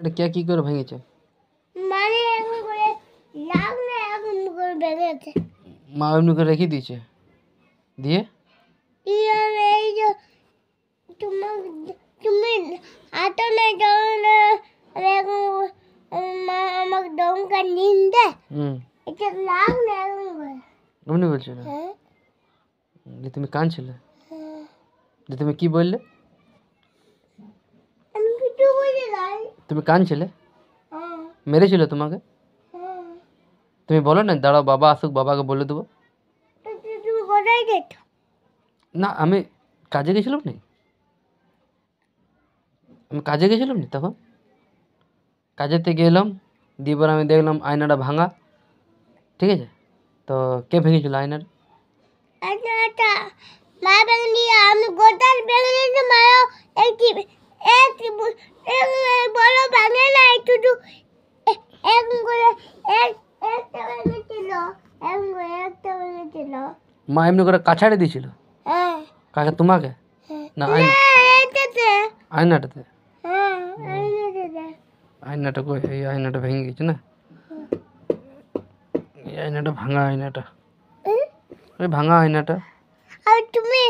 এটা কে কি করে ভেঙেছে মানে এমনি করে লাগ না এমনি করে ভেঙেছে মা এমনি করে রেখে দিয়েছে দিয়ে ইয়ার এই যে তোমার তুমি হাতে না যাও না মা আমাকে ডঙ্কা নিন দে এটা লাগ না এমনি করে এমনি বলছো না তুমি কাঁদছিলে যে তুমি কি বললে তুমি কানছিলে মেরেছিল তোমাকে তুমি বলো না দাঁড়াও বাবা আসুক বাবাকে বলে দেবো না আমি কাজে গেছিলাম না আমি কাজে গেছিলাম না তখন কাজের থেকে এলাম দিবার আমি দেখলাম আয়নাটা ভাঙা ঠিক আছে তো কে ভেঙেছিল আয়নার মা ভেঙে আমি গোটাল ভেঙে মায়ের একটি একটি দিছিল মা এমনি করে কাছাড়ে দিছিল হ্যাঁ কাকে তোমাকে না আয়না আয়নাটাতে হ্যাঁ, আয়নাটা কই এই আয়নাটা ভেঙে গেছে না এই আয়নাটা ভাঙা আয়নাটা ওই ভাঙা আয়নাটা আর তুমি